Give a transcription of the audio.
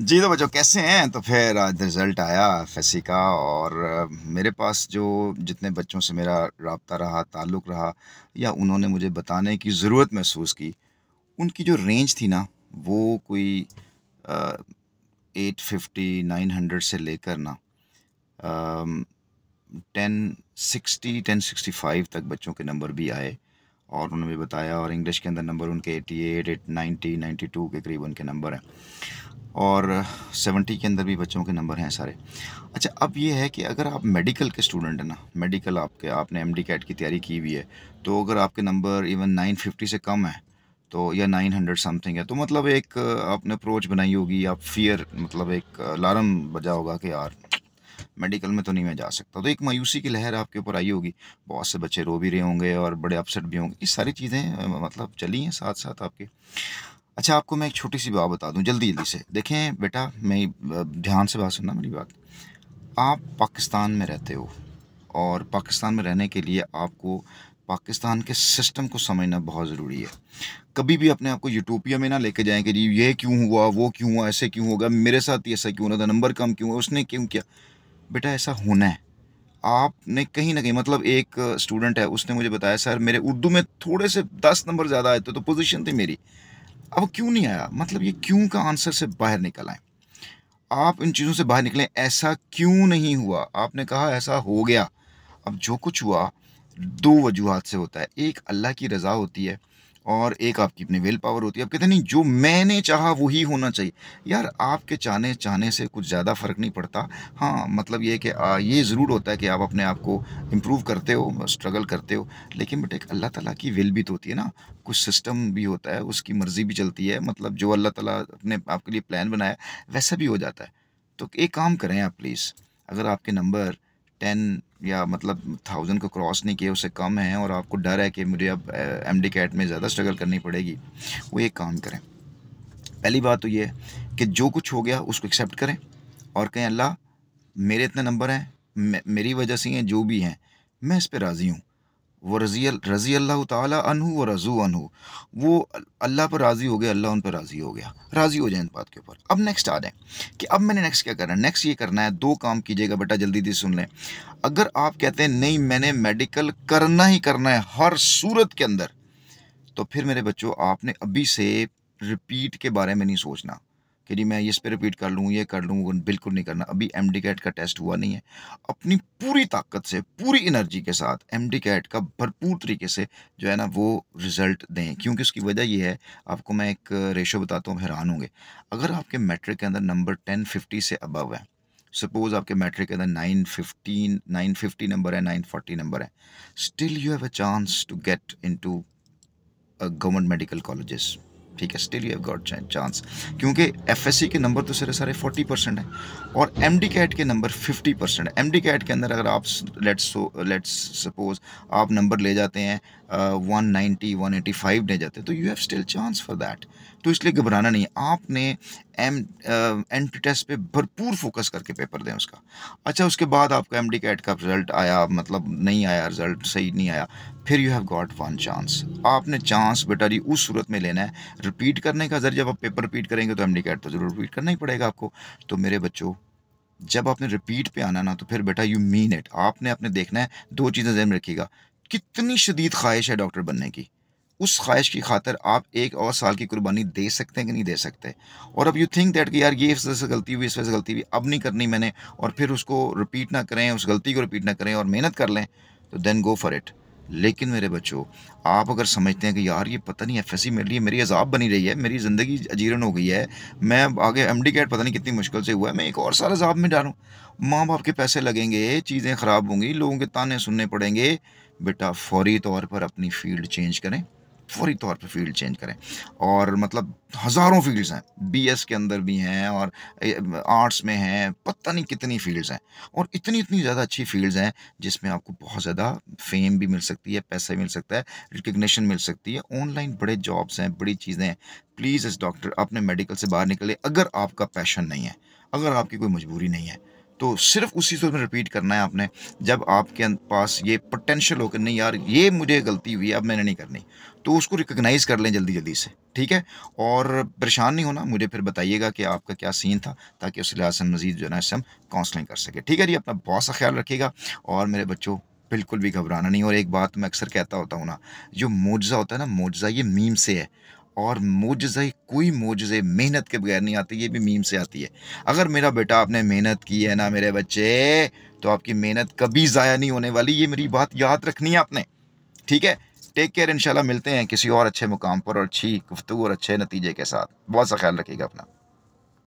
जी तो बच्चों कैसे हैं तो फिर आज रिज़ल्ट आया फैसी का और मेरे पास जो जितने बच्चों से मेरा रबता रहा ताल्लुक़ रहा या उन्होंने मुझे बताने की ज़रूरत महसूस की उनकी जो रेंज थी ना वो कोई एट फिफ्टी नाइन हंड्रेड से लेकर ना ten sixty ten sixty five तक बच्चों के नंबर भी आए और उन्होंने भी बताया और इंग्लिश के अंदर नंबर उनके eighty eight eight ninety ninety two के करीब उनके नंबर हैं और सेवेंटी के अंदर भी बच्चों के नंबर हैं सारे अच्छा अब ये है कि अगर आप मेडिकल के स्टूडेंट हैं ना मेडिकल आपके आपने एम डी कैट की तैयारी की हुई है तो अगर आपके नंबर इवन नाइन फिफ्टी से कम है तो या नाइन हंड्रेड समथिंग है तो मतलब एक आपने अप्रोच बनाई होगी आप फियर मतलब एक अलार्म बजा होगा कि यार मेडिकल में तो नहीं मैं जा सकता तो एक मायूसी की लहर आपके ऊपर आई होगी बहुत से बच्चे रो भी रहे होंगे और बड़े अपसेट भी होंगे ये सारी चीज़ें मतलब चली हैं साथ साथ आपके अच्छा आपको मैं एक छोटी सी बात बता दूं जल्दी जल्दी से देखें बेटा मैं ध्यान से बात सुनना मेरी बात आप पाकिस्तान में रहते हो और पाकिस्तान में रहने के लिए आपको पाकिस्तान के सिस्टम को समझना बहुत ज़रूरी है कभी भी अपने आप को यूटोपिया में ना लेके जाएं कि जी ये क्यों हुआ वो क्यों हुआ ऐसे क्यों होगा मेरे साथ ही ऐसा क्यों होना था नंबर कम क्यों हुआ उसने क्यों किया बेटा ऐसा होना है आपने कहीं ना कहीं मतलब एक स्टूडेंट है उसने मुझे बताया सर मेरे उर्दू में थोड़े से दस नंबर ज़्यादा आए थे तो पोजिशन थी मेरी अब क्यों नहीं आया मतलब ये क्यों का आंसर से बाहर निकल आए आप इन चीज़ों से बाहर निकलें ऐसा क्यों नहीं हुआ आपने कहा ऐसा हो गया अब जो कुछ हुआ दो वजूहत से होता है एक अल्लाह की रज़ा होती है और एक आपकी अपनी विल पावर होती है आप कहते नहीं जो मैंने चाहा वही होना चाहिए यार आपके चाहने चाहने से कुछ ज़्यादा फ़र्क नहीं पड़ता हाँ मतलब ये कि ये ज़रूर होता है कि आप अपने आप को इम्प्रूव करते हो स्ट्रगल करते हो लेकिन बट एक अल्लाह ताला की विल भी तो होती है ना कुछ सिस्टम भी होता है उसकी मर्ज़ी भी चलती है मतलब जो अल्लाह ताला अपने आपके लिए प्लान बनाया वैसा भी हो जाता है तो एक काम करें आप प्लीज़ अगर आपके नंबर टेन या मतलब थाउजेंड को क्रॉस नहीं किए उससे कम है और आपको डर है कि मुझे अब एम डी कैट में ज़्यादा स्ट्रगल करनी पड़ेगी वो एक काम करें पहली बात तो ये कि जो कुछ हो गया उसको एक्सेप्ट करें और कहें अल्लाह मेरे इतने नंबर हैं मेरी वजह से हैं जो भी हैं मैं इस पर राज़ी हूँ वो रजी रजी अल्लाह तहु व रजू अनहु वो अल्लाह पर राज़ी हो गए अल्लाह उन पर राज़ी हो गया राज़ी हो जाए इन बात के ऊपर अब नेक्स्ट आ जाए कि अब मैंने नेक्स्ट क्या करना है नेक्स्ट ये करना है दो काम कीजिएगा बेटा जल्दी जल्दी सुन लें अगर आप कहते हैं नहीं मैंने मेडिकल करना ही करना है हर सूरत के अंदर तो फिर मेरे बच्चों आपने अभी से रिपीट के बारे में नहीं सोचना कि जी मैं इस पर रिपीट कर लूँ ये कर लूँ बिल्कुल नहीं करना अभी एम डी कैट का टेस्ट हुआ नहीं है अपनी पूरी ताकत से पूरी एनर्जी के साथ एम डी कैट का भरपूर तरीके से जो है ना वो रिज़ल्ट दें क्योंकि उसकी वजह ये है आपको मैं एक रेशो बताता हूँ हैरान होंगे अगर आपके मैट्रिक के अंदर नंबर टेन फिफ्टी से अबव है सपोज़ आपके मैट्रिक के अंदर nine fifteen nine fifty number है नाइन फोर्टी नंबर है still you have a chance to get into government medical colleges ठीक है still you have got chance क्योंकि एफ के नंबर तो सारे सारे 40 परसेंट हैं और एम डी कैट के नंबर 50 परसेंट है एम डी कैट के अंदर अगर आप लेट्स लेट्स सपोज आप नंबर ले जाते हैं one ninety one eighty five ले जाते हैं तो you have still chance for that तो इसलिए घबराना नहीं है आपने एम एन टी टेस्ट पे भरपूर फोकस करके पेपर दें उसका अच्छा उसके बाद आपका एम डी कैट का रिजल्ट आया मतलब नहीं आया रिजल्ट सही नहीं आया फिर you have got one chance आपने चांस बेटा जी उस सूरत में लेना है रिपीट करने का जर जब आप पेपर रिपीट करेंगे तो एम डी कैट तो ज़रूर रिपीट करना ही पड़ेगा आपको तो मेरे बच्चों जब आपने रिपीट पे आना ना तो फिर बेटा यू मीन इट आपने आपने देखना है दो चीज़ें जहन में रखिएगा कितनी शदीद ख्वाहिश है डॉक्टर बनने की उस ख्वाहिश की खातर आप एक और साल की कुर्बानी दे सकते हैं कि नहीं दे सकते और अब यू थिंक दैट कि यार ये इस वजह से गलती हुई इस वजह से गलती हुई अब नहीं करनी मैंने और फिर उसको रिपीट ना करें उस गलती को रिपीट ना करें और मेहनत कर लें तो देन गो फॉर इट लेकिन मेरे बच्चों आप अगर समझते हैं कि यार ये पता नहीं एफ मेरे लिए मेरी अजाब बनी रही है मेरी ज़िंदगी अजीरन हो गई है मैं आगे एम डी कैट पता नहीं कितनी मुश्किल से हुआ है मैं एक और साल अजाब में डालूँ माँ बाप के पैसे लगेंगे चीज़ें ख़राब होंगी लोगों के ताने सुनने पड़ेंगे बेटा फौरी तौर पर अपनी फील्ड चेंज करें फौरी तौर पे फील्ड चेंज करें और मतलब हज़ारों फील्ड्स हैं बीएस के अंदर भी हैं और आर्ट्स में हैं पता नहीं कितनी फील्ड्स हैं और इतनी इतनी ज़्यादा अच्छी फील्ड्स हैं जिसमें आपको बहुत ज़्यादा फेम भी मिल सकती है पैसा मिल सकता है रिकग्निशन मिल सकती है ऑनलाइन बड़े जॉब्स हैं बड़ी चीज़ें हैं प्लीज़ इस डॉक्टर अपने मेडिकल से बाहर निकले अगर आपका पैशन नहीं है अगर आपकी कोई मजबूरी नहीं है तो सिर्फ उसी सूरत में रिपीट करना है आपने जब आपके पास ये पोटेंशियल हो कि नहीं यार ये मुझे गलती हुई अब मैंने नहीं करनी तो उसको रिकग्नाइज़ कर लें जल्दी जल्दी से ठीक है और परेशान नहीं होना मुझे फिर बताइएगा कि आपका क्या सीन था ताकि उस लिहाज से मजीद जो है ना इससे हम काउंसलिंग कर सके ठीक है जी अपना बहुत सा ख्याल रखिएगा और मेरे बच्चों बिल्कुल भी घबराना नहीं और एक बात मैं अक्सर कहता होता हूँ ना जो मुआवजा होता है ना मुआवजा ये मीम से है और मोजे कोई मोजे मेहनत के बगैर नहीं आते ये भी मीम से आती है अगर मेरा बेटा आपने मेहनत की है ना मेरे बच्चे तो आपकी मेहनत कभी ज़ाया नहीं होने वाली ये मेरी बात याद रखनी है आपने ठीक है टेक केयर इंशाल्लाह मिलते हैं किसी और अच्छे मुकाम पर और अच्छी गुफ्तु और अच्छे नतीजे के साथ बहुत सा ख्याल रखिएगा अपना